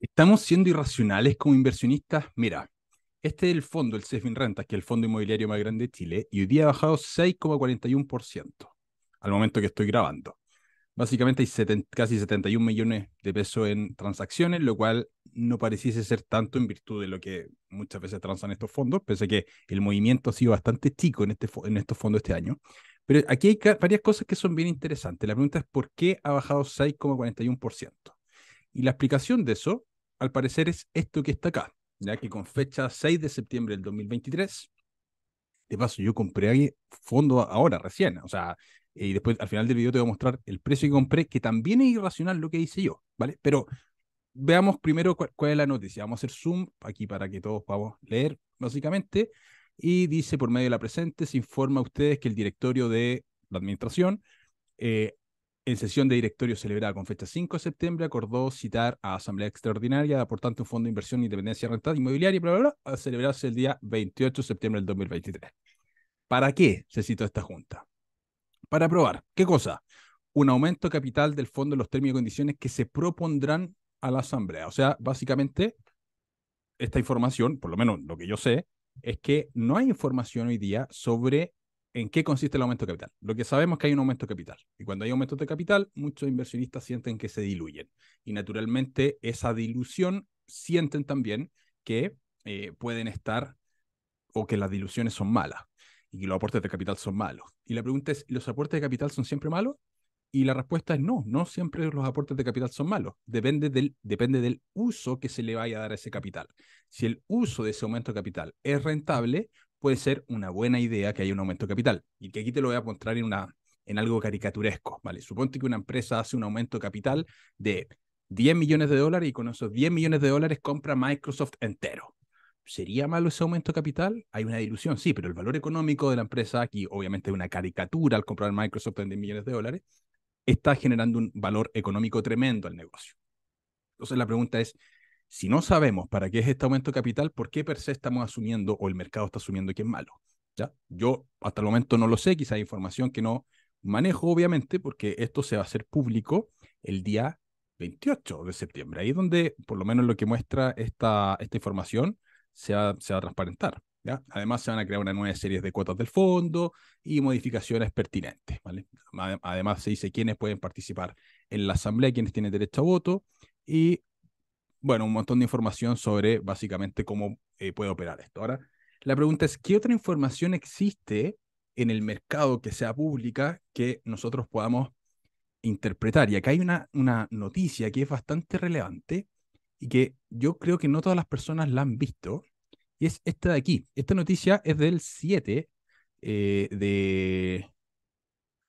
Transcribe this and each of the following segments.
¿Estamos siendo irracionales como inversionistas? Mira, este es el fondo, el CEFIN Rentas, que es el fondo inmobiliario más grande de Chile, y hoy día ha bajado 6,41% al momento que estoy grabando. Básicamente hay casi 71 millones de pesos en transacciones, lo cual no pareciese ser tanto en virtud de lo que muchas veces transan estos fondos, pese a que el movimiento ha sido bastante chico en, este, en estos fondos este año. Pero aquí hay varias cosas que son bien interesantes. La pregunta es por qué ha bajado 6,41%. Y la explicación de eso al parecer es esto que está acá, ya que con fecha 6 de septiembre del 2023, de paso yo compré ahí fondo ahora, recién, o sea, eh, y después al final del video te voy a mostrar el precio que compré, que también es irracional lo que hice yo, ¿vale? Pero veamos primero cuál, es la noticia. Vamos a hacer zoom aquí para que todos podamos leer, básicamente. Y dice, por medio de la presente, se informa a ustedes que el directorio de la administración eh, en sesión de directorio celebrada con fecha 5 de septiembre, acordó citar a Asamblea Extraordinaria, de aportante un fondo de inversión, independencia renta inmobiliaria, bla, bla, bla, celebrarse el día 28 de septiembre del 2023. ¿Para qué se citó esta junta? Para aprobar, ¿qué cosa? Un aumento capital del fondo en los términos y condiciones que se propondrán a la Asamblea. O sea, básicamente, esta información, por lo menos lo que yo sé, es que no hay información hoy día sobre en qué consiste el aumento de capital. Lo que sabemos es que hay un aumento de capital. Y cuando hay aumento de capital, muchos inversionistas sienten que se diluyen. Y naturalmente esa dilución sienten también que eh, pueden estar o que las diluciones son malas y que los aportes de capital son malos. Y la pregunta es, ¿los aportes de capital son siempre malos? Y la respuesta es no, no siempre los aportes de capital son malos. Depende del, depende del uso que se le vaya a dar a ese capital. Si el uso de ese aumento de capital es rentable, puede ser una buena idea que haya un aumento de capital. Y que aquí te lo voy a mostrar en, una, en algo caricaturesco, ¿vale? Suponte que una empresa hace un aumento de capital de 10 millones de dólares y con esos 10 millones de dólares compra Microsoft entero. ¿Sería malo ese aumento de capital? Hay una dilución, sí, pero el valor económico de la empresa, aquí obviamente es una caricatura al comprar Microsoft en 10 millones de dólares, está generando un valor económico tremendo al negocio. Entonces la pregunta es, si no sabemos para qué es este aumento de capital, ¿por qué per se estamos asumiendo o el mercado está asumiendo que es malo? ¿Ya? Yo hasta el momento no lo sé, quizá hay información que no manejo, obviamente, porque esto se va a hacer público el día 28 de septiembre. Ahí es donde, por lo menos lo que muestra esta, esta información, se va, se va a transparentar. ¿ya? Además, se van a crear una nueva serie de cuotas del fondo y modificaciones pertinentes. ¿vale? Además, se dice quiénes pueden participar en la asamblea, quiénes tienen derecho a voto y bueno, un montón de información sobre básicamente cómo eh, puede operar esto. Ahora, la pregunta es, ¿qué otra información existe en el mercado que sea pública que nosotros podamos interpretar? Y acá hay una, una noticia que es bastante relevante y que yo creo que no todas las personas la han visto, y es esta de aquí. Esta noticia es del 7 eh, de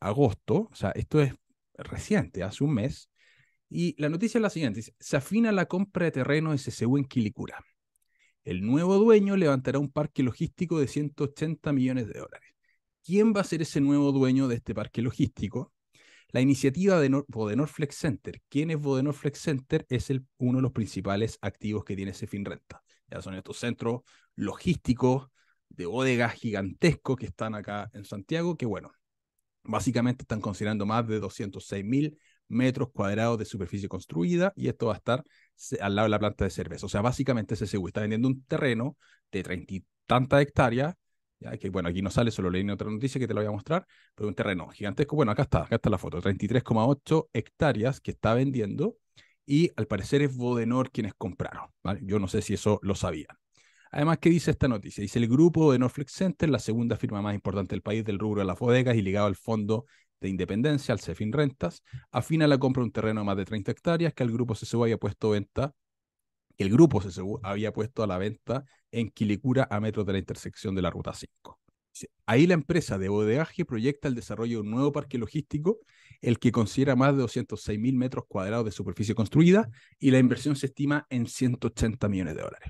agosto, o sea, esto es reciente, hace un mes, y la noticia es la siguiente, se afina la compra de terreno de CCU en Quilicura. El nuevo dueño levantará un parque logístico de 180 millones de dólares. ¿Quién va a ser ese nuevo dueño de este parque logístico? La iniciativa de Bodenor Flex Center. ¿Quién es Flex Center? Es uno de los principales activos que tiene ese fin renta. Ya son estos centros logísticos de bodegas gigantescos que están acá en Santiago, que bueno, básicamente están considerando más de 206 mil metros cuadrados de superficie construida y esto va a estar al lado de la planta de cerveza. O sea, básicamente seguro está vendiendo un terreno de treinta y tantas hectáreas, que bueno, aquí no sale, solo leí en otra noticia que te la voy a mostrar, pero un terreno gigantesco. Bueno, acá está, acá está la foto, 33,8 hectáreas que está vendiendo y al parecer es Vodenor quienes compraron. ¿vale? Yo no sé si eso lo sabían. Además, ¿qué dice esta noticia? Dice el grupo de Norflex Center, la segunda firma más importante del país del rubro de las bodegas y ligado al fondo de Independencia al CEFIN Rentas, afina la compra de un terreno de más de 30 hectáreas que el grupo CSU había puesto venta, el grupo había puesto a la venta en Quilicura a metros de la intersección de la Ruta 5. Ahí la empresa de bodegaje proyecta el desarrollo de un nuevo parque logístico, el que considera más de 206.000 mil metros cuadrados de superficie construida y la inversión se estima en 180 millones de dólares.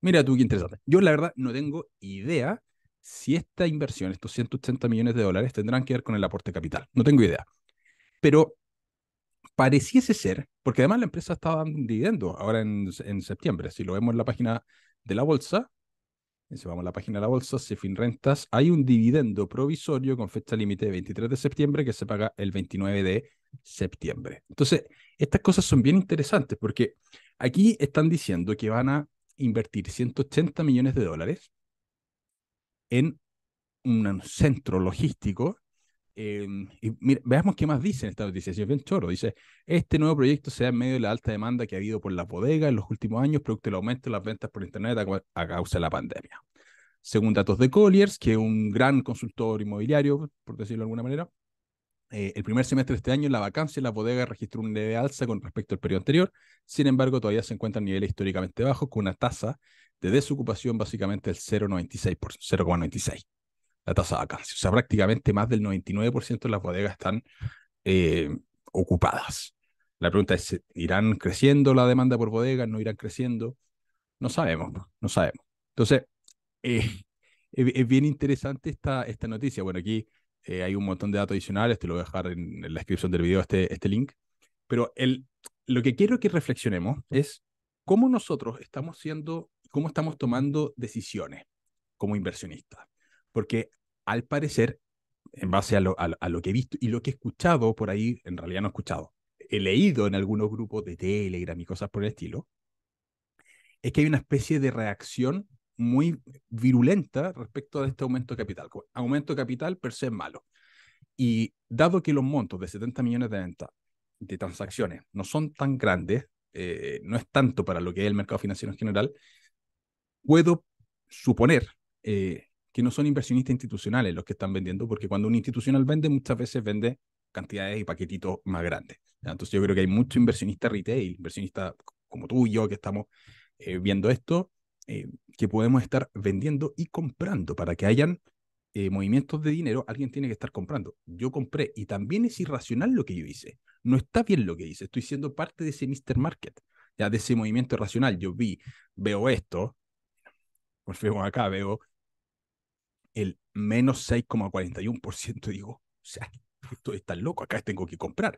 Mira tú qué interesante. Yo la verdad no tengo idea si esta inversión, estos 180 millones de dólares, tendrán que ver con el aporte capital. No tengo idea. Pero pareciese ser, porque además la empresa está dando dividendo ahora en, septiembre. Si lo vemos en la página de la bolsa, si vamos a la página de la bolsa, Cefin Rentas, hay un dividendo provisorio con fecha límite de 23 de septiembre que se paga el 29 de septiembre. Entonces, estas cosas son bien interesantes porque aquí están diciendo que van a invertir 180 millones de dólares en un centro logístico. Em, y veamos qué más dicen esta noticia. Si es choro, dice: Este nuevo proyecto se da en medio de la alta demanda que ha habido por la bodega en los últimos años, producto del aumento de las ventas por Internet a, a causa de la pandemia. Según datos de Colliers, que es un gran consultor inmobiliario, por decirlo de alguna manera, eh, el primer semestre de este año, la vacancia en la bodega registró un leve alza con respecto al periodo anterior. Sin embargo, todavía se encuentra a niveles históricamente bajos, con una tasa de desocupación básicamente del 0,96%. La tasa de vacancia. O sea, prácticamente más del 99% de las bodegas están eh, ocupadas. La pregunta es, ¿irán creciendo la demanda por bodegas? ¿No irán creciendo? No sabemos, no sabemos. Entonces, eh, es, bien interesante esta, esta noticia. Bueno, aquí eh, hay un montón de datos adicionales, te lo voy a dejar en, la descripción del video este, este link, pero el, lo que quiero que reflexionemos es cómo nosotros estamos siendo, cómo estamos tomando decisiones como inversionistas, porque al parecer, en base a lo, a lo que he visto y lo que he escuchado por ahí, en realidad no he escuchado, he leído en algunos grupos de Telegram y cosas por el estilo, es que hay una especie de reacción muy virulenta respecto a este aumento de capital. Aumento de capital per se es malo. Y dado que los montos de 70 millones de ventas de transacciones no son tan grandes, eh, no es tanto para lo que es el mercado financiero en general, puedo suponer eh, que no son inversionistas institucionales los que están vendiendo, porque cuando un institucional vende, muchas veces vende cantidades y paquetitos más grandes. Entonces yo creo que hay mucho inversionistas retail, inversionista como tú y yo que estamos eh, viendo esto, eh, que podemos estar vendiendo y comprando. Para que hayan eh, movimientos de dinero, alguien tiene que estar comprando. Yo compré y también es irracional lo que yo hice. No está bien lo que hice. Estoy siendo parte de ese Mr. Market, ya de ese movimiento irracional. Yo vi, veo esto, por acá veo el menos 6,41%. Digo, o sea, esto está loco, acá tengo que comprar.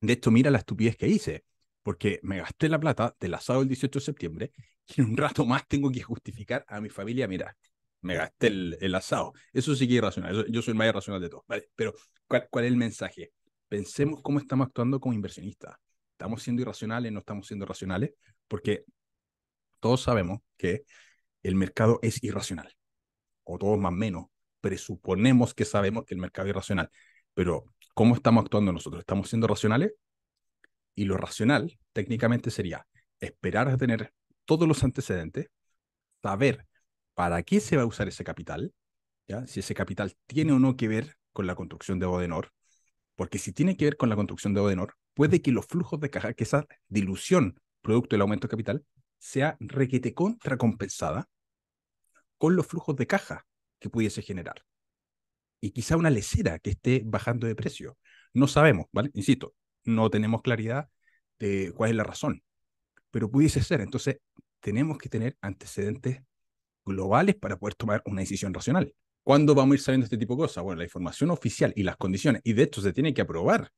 De hecho, mira la estupidez que hice porque me gasté la plata del asado el 18 de septiembre y en un rato más tengo que justificar a mi familia, mira, me gasté el, asado. Eso sí que es irracional, yo soy el más irracional de todos, ¿vale? Pero ¿cuál, ¿cuál es el mensaje? Pensemos cómo estamos actuando como inversionistas. ¿Estamos siendo irracionales? ¿No estamos siendo racionales? Porque todos sabemos que el mercado es irracional, o todos más o menos presuponemos que sabemos que el mercado es irracional, pero ¿cómo estamos actuando nosotros? ¿Estamos siendo racionales y lo racional técnicamente sería esperar a tener todos los antecedentes, saber para qué se va a usar ese capital, ¿ya? si ese capital tiene o no que ver con la construcción de Odenor, porque si tiene que ver con la construcción de Odenor, puede que los flujos de caja, que esa dilución producto del aumento de capital, sea requete contracompensada con los flujos de caja que pudiese generar. Y quizá una lesera que esté bajando de precio. No sabemos, ¿vale? Insisto, no tenemos claridad de cuál es la razón, pero pudiese ser. Entonces, tenemos que tener antecedentes globales para poder tomar una decisión racional. ¿Cuándo vamos a ir sabiendo este tipo de cosas? Bueno, la información oficial y las condiciones, y de hecho se tiene que aprobar.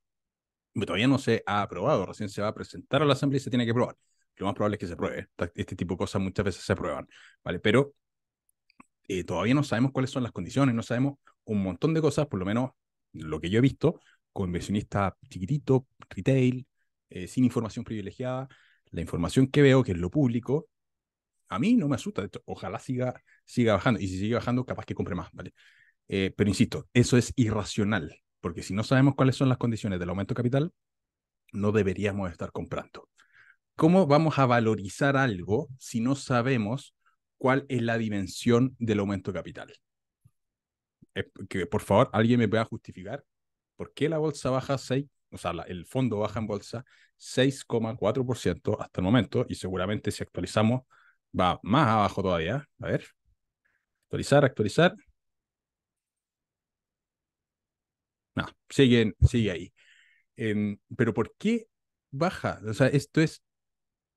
Todavía no se ha aprobado, recién se va a presentar a la Asamblea y se tiene que aprobar. Lo más probable es que se apruebe. Este tipo de cosas muchas veces se aprueban, ¿vale? Pero eh, todavía no sabemos cuáles son las condiciones, no sabemos un montón de cosas, por lo menos lo que yo he visto, con inversionista chiquitito, retail, eh, sin información privilegiada, la información que veo, que es lo público, a mí no me asusta. ojalá siga, siga bajando. Y si sigue bajando, capaz que compre más, ¿vale? Eh, pero insisto, eso es irracional, porque si no sabemos cuáles son las condiciones del aumento de capital, no deberíamos estar comprando. ¿Cómo vamos a valorizar algo si no sabemos cuál es la dimensión del aumento de capital? Eh, que por favor alguien me pueda justificar ¿Por qué la bolsa baja 6, o sea, el fondo baja en bolsa 6,4% hasta el momento y seguramente si actualizamos va más abajo todavía. A ver, actualizar, actualizar. No, sigue, sigue ahí. Em, pero ¿por qué baja? O sea, esto es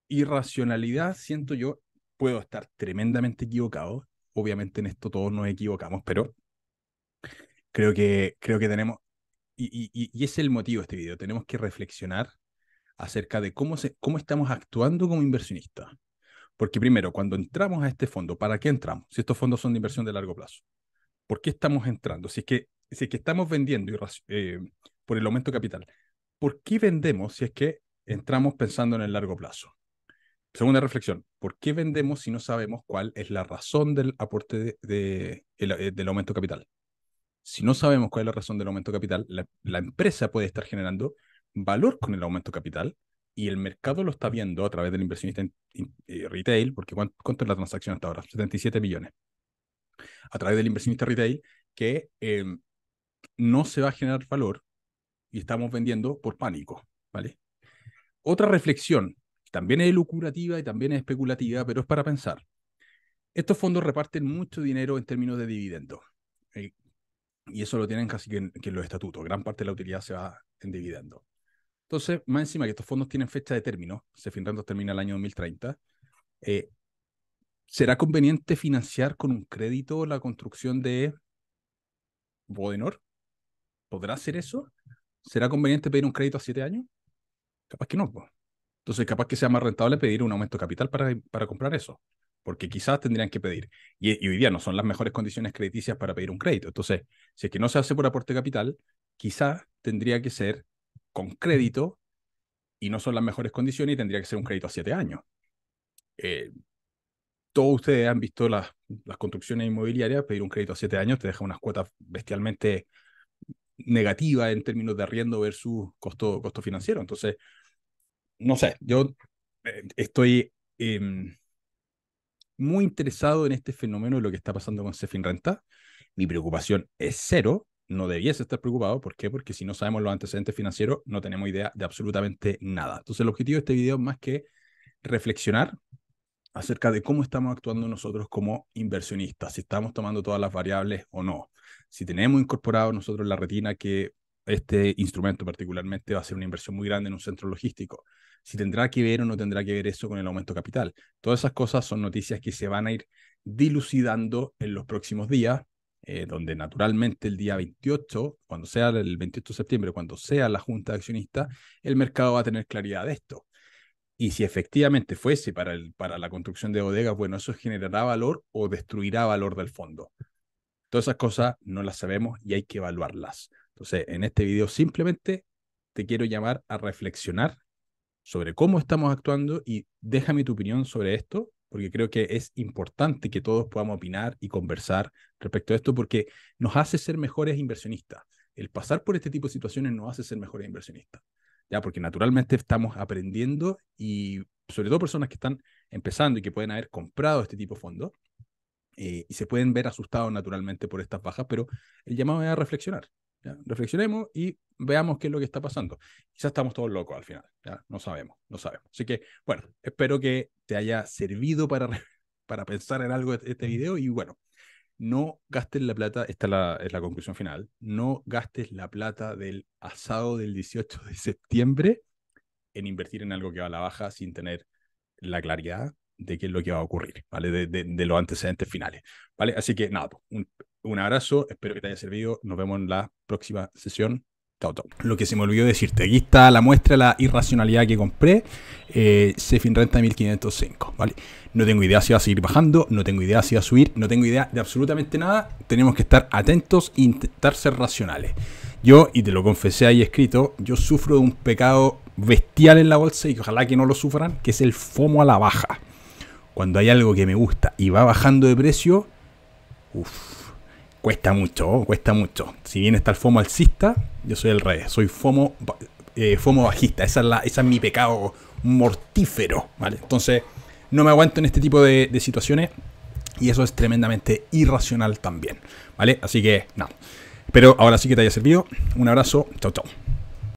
irracionalidad, siento yo. Puedo estar tremendamente equivocado. Obviamente en esto todos nos equivocamos, pero creo que, creo que tenemos, y, es el motivo de este video. Tenemos que reflexionar acerca de cómo, estamos actuando como inversionistas. Porque primero, cuando entramos a este fondo, ¿para qué entramos? Si estos fondos son de inversión de largo plazo. ¿Por qué estamos entrando? Si es que, estamos vendiendo eh, por el aumento de capital, ¿por qué vendemos si es que entramos pensando en el largo plazo? Segunda reflexión, ¿por qué vendemos si no sabemos cuál es la razón del aporte eh, del aumento de capital? si no sabemos cuál es la razón del aumento de capital, la, empresa puede estar generando valor con el aumento de capital y el mercado lo está viendo a través del inversionista eh, retail, porque ¿cuánto, es la transacción hasta ahora? 77 millones. A través del inversionista retail que em, no se va a generar valor y estamos vendiendo por pánico, ¿vale? Otra reflexión, también es lucrativa y también es especulativa, pero es para pensar. Estos fondos reparten mucho dinero en términos de dividendos. Eh, y eso lo tienen casi que en, los estatutos. Gran parte de la utilidad se va en dividendo. Entonces, más encima que estos fondos tienen fecha de término, se finalmente termina el año 2030, eh, ¿será conveniente financiar con un crédito la construcción de Bodenor? ¿Podrá hacer eso? ¿Será conveniente pedir un crédito a siete años? Capaz que no. Entonces, capaz que sea más rentable pedir un aumento de capital para, para comprar eso porque quizás tendrían que pedir. Y, hoy día no son las mejores condiciones crediticias para pedir un crédito. Entonces, si es que no se hace por aporte capital, quizás tendría que ser con crédito y no son las mejores condiciones y tendría que ser un crédito a siete años. Eh, todos ustedes han visto las, las construcciones inmobiliarias, pedir un crédito a siete años te deja unas cuotas bestialmente negativas en términos de arriendo versus costo, costo financiero. Entonces, no sé, yo eh, estoy... Em, muy interesado en este fenómeno de lo que está pasando con Cefin Renta. Mi preocupación es cero, no debiese estar preocupado. ¿Por qué? Porque si no sabemos los antecedentes financieros, no tenemos idea de absolutamente nada. Entonces, el objetivo de este video es más que reflexionar acerca de cómo estamos actuando nosotros como inversionistas, si estamos tomando todas las variables o no, si tenemos incorporado nosotros la retina que este instrumento particularmente va a ser una inversión muy grande en un centro logístico, si tendrá que ver o no tendrá que ver eso con el aumento capital. Todas esas cosas son noticias que se van a ir dilucidando en los próximos días, eh, donde naturalmente el día 28, cuando sea el 28 de septiembre, cuando sea la junta de accionistas, el mercado va a tener claridad de esto. Y si efectivamente fuese para, el, para la construcción de bodegas, bueno, eso generará valor o destruirá valor del fondo. Todas esas cosas no las sabemos y hay que evaluarlas. Entonces, en este video simplemente te quiero llamar a reflexionar sobre cómo estamos actuando y déjame tu opinión sobre esto, porque creo que es importante que todos podamos opinar y conversar respecto a esto, porque nos hace ser mejores inversionistas. El pasar por este tipo de situaciones nos hace ser mejores inversionistas, ya porque naturalmente estamos aprendiendo y sobre todo personas que están empezando y que pueden haber comprado este tipo de fondos, eh, y se pueden ver asustados naturalmente por estas bajas, pero el llamado es a reflexionar. ¿ya? Reflexionemos y veamos qué es lo que está pasando. Quizás estamos todos locos al final, ¿ya? no sabemos, no sabemos. Así que, bueno, espero que te haya servido para, para pensar en algo este, este video y bueno, no gastes la plata, esta es la, es la conclusión final, no gastes la plata del asado del 18 de septiembre en invertir en algo que va a la baja sin tener la claridad de qué es lo que va a ocurrir, ¿vale? De, de, de los antecedentes finales, ¿vale? Así que nada, un un abrazo, espero que te haya servido. Nos vemos en la próxima sesión. Chao, chao. Lo que se me olvidó decirte, aquí está la muestra de la irracionalidad que compré, eh, Renta 1505, ¿vale? No tengo idea si va a seguir bajando, no tengo idea si va a subir, no tengo idea de absolutamente nada. Tenemos que estar atentos e intentar ser racionales. Yo, y te lo confesé ahí escrito, yo sufro de un pecado bestial en la bolsa y ojalá que no lo sufran, que es el FOMO a la baja. Cuando hay algo que me gusta y va bajando de precio, uff cuesta mucho, oh, cuesta mucho. Si bien está el FOMO alcista, yo soy el rey, soy FOMO, eh, FOMO bajista. Esa es, la, esa es mi pecado mortífero, ¿vale? Entonces, no me aguanto en este tipo de, situaciones y eso es tremendamente irracional también, ¿vale? Así que, no. Pero ahora sí que te haya servido. Un abrazo, Chau, chau.